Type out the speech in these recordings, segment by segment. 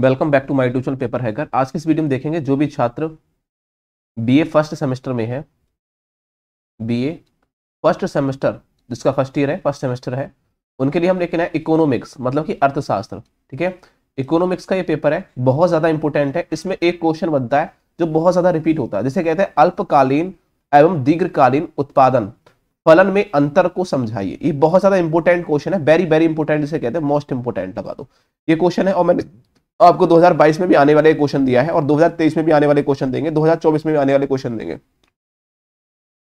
welcome back to my tuition paper hacker आज के इस वीडियो में देखेंगे जो भी छात्र बीए फर्स्ट सेमेस्टर में है बीए फर्स्ट सेमेस्टर जिसका फर्स्ट ईयर है फर्स्ट सेमेस्टर है उनके लिए हम लेके है इकोनॉमिक्स मतलब कि अर्थशास्त्र ठीक है इकोनॉमिक्स का ये पेपर है बहुत ज़्यादा इंपॉर्टेंट है इसमें एक क्वेश्चन बनता है जो बहुत ज़्यादा रिपीट होता है जिसे कहते हैं अल्पकालीन एवं दीर्घकालीन उत्पादन फलन में अंतर को समझाइए ये बहुत ज़्यादा इंपॉर्टेंट क्वेश्चन है वेरी वेरी इंपॉर्टेंट जिसे कहते हैं मोस्ट इंपोर्टेंट लगा दो ये क्वेश्चन है और मैंने आपको 2022 में भी आने वाले क्वेश्चन दिया है और 2023 में भी आने वाले क्वेश्चन देंगे 2024 में भी आने वाले क्वेश्चन देंगे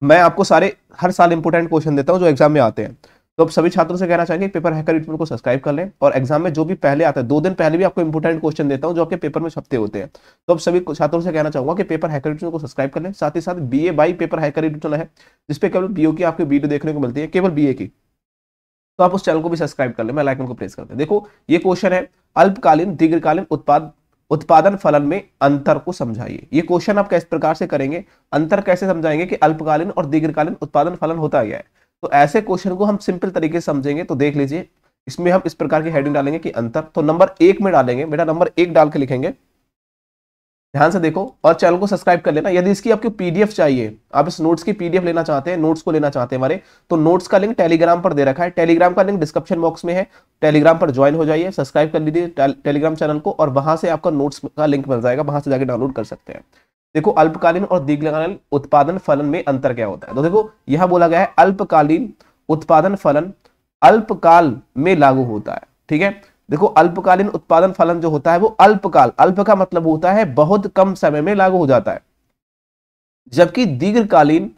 मैं आपको सारे हर साल इंपोर्टेंट क्वेश्चन देता हूँ जो एग्जाम में आते हैं तो आप सभी छात्रों से कहना चाहेंगे पेपर हैकर यूट्यूब को सब्सक्राइब कर लें और एग्जाम में जो भी पहले आता है दो दिन पहले भी आपको इंपोर्टेंट क्वेश्चन देता हूँ जो आपके पेपर में छपते होते हैं तो आप सभी छात्रों से कहना चाहूंगा कि पेपर हैकर यूट्यूब को सब्सक्राइब कर लें साथ ही साथ B A by paper hacker YouTube है जिसपे केवल बीओ की आपकी वीडियो देखने को मिलती है केवल बी की तो आप उस चैनल को भी सब्सक्राइब कर लें मैं लाइकन को प्रेस कर दें देखो ये क्वेश्चन है अल्पकालीन दीर्घकालीन उत्पाद उत्पादन फलन में अंतर को समझाइए ये क्वेश्चन आप किस प्रकार से करेंगे अंतर कैसे समझाएंगे कि अल्पकालीन और दीर्घकालीन उत्पादन फलन होता गया है तो ऐसे क्वेश्चन को हम सिंपल तरीके से समझेंगे तो देख लीजिए इसमें हम इस प्रकार की हेडिंग डालेंगे कि अंतर तो नंबर एक में डालेंगे बेटा नंबर एक डाल के लिखेंगे ध्यान से देखो और चैनल को सब्सक्राइब कर लेना यदि इसकी आपको पीडीएफ चाहिए आप इस नोट्स की पीडीएफ लेना चाहते हैं नोट्स को लेना चाहते हैं हमारे तो नोट्स का लिंक टेलीग्राम पर दे रखा है टेलीग्राम का लिंक डिस्क्रिप्शन बॉक्स में है टेलीग्राम पर ज्वाइन हो जाइए सब्सक्राइब कर लीजिए टेलीग्राम चैनल को और वहां से आपका नोट्स का लिंक मिल जाएगा वहां से जाकर डाउनलोड कर सकते हैं देखो अल्पकालीन और दीर्घकालीन उत्पादन फलन में अंतर क्या होता है तो देखो यह बोला गया है अल्पकालीन उत्पादन फलन अल्पकाल में लागू होता है ठीक है देखो अल्पकालीन उत्पादन फलन जो होता है वो अल्पकाल अल्प का मतलब होता है बहुत कम समय में लागू हो जाता है जबकि दीर्घकालीन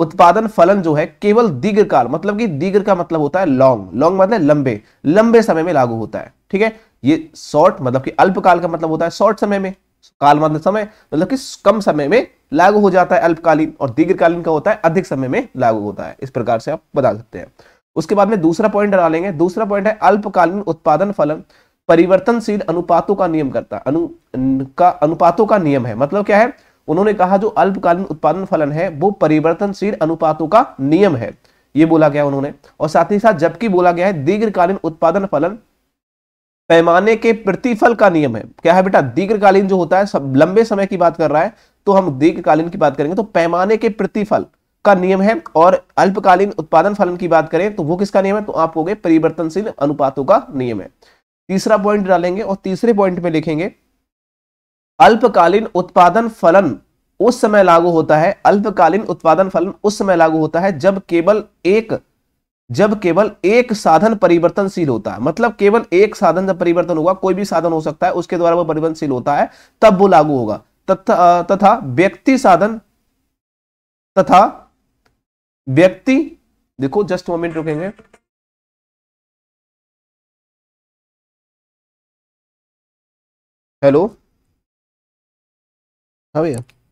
उत्पादन फलन जो है केवल दीर्घकाल मतलब कि दीर्घ का मतलब होता है लॉन्ग लॉन्ग मतलब लंबे लंबे समय में लागू होता है ठीक है ये शॉर्ट मतलब कि अल्पकाल का मतलब होता है शॉर्ट समय में काल मतलब समय मतलब कि कम समय में लागू हो जाता है अल्पकालीन और दीर्घकालीन का होता है अधिक समय में लागू होता है इस प्रकार से आप बता सकते हैं उसके बाद में दूसरा पॉइंट लेंगे दूसरा पॉइंट है अल्पकालीन उत्पादन फलन परिवर्तनशील अनुपातों का नियम करता अनु का अनुपातों का नियम है मतलब क्या है उन्होंने कहा जो अल्पकालीन उत्पादन फलन है वो परिवर्तनशील अनुपातों का नियम है ये बोला गया उन्होंने और साथ ही साथ जबकि बोला गया है दीर्घकालीन उत्पादन फलन पैमाने के प्रतिफल का नियम है क्या है बेटा दीर्घकालीन जो होता है सब लंबे समय की बात कर रहा है तो हम दीर्घकालीन की बात करेंगे तो पैमाने के प्रतिफल का नियम है और अल्पकालीन उत्पादन फलन की बात करें तो वो किसका नियम है तो आप हो गए परिवर्तनशील अनुपातों का नियम है तीसरा पॉइंट डालेंगे और तीसरे पॉइंट में लिखेंगे अल्पकालीन उत्पादन फलन उस समय लागू होता है अल्पकालीन उत्पादन फलन उस समय लागू होता है जब केवल एक जब केवल एक साधन परिवर्तनशील होता है मतलब केवल एक साधन जब परिवर्तन होगा कोई भी साधन हो सकता है उसके द्वारा वो परिवर्तनशील होता है तब वो लागू होगा तथा तथा व्यक्ति साधन तथा व्यक्ति देखो जस्ट मोमेंट रुकेंगे हेलो हाँ भैया